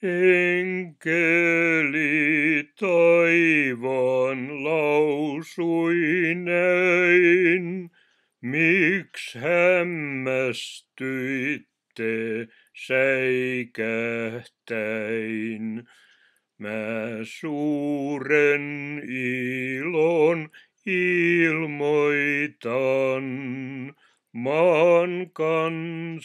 Enkeli taivaan lausui näin, miksi hämmästyitte säikähtäin. Mä suuren ilon ilmoitan maan kansoille.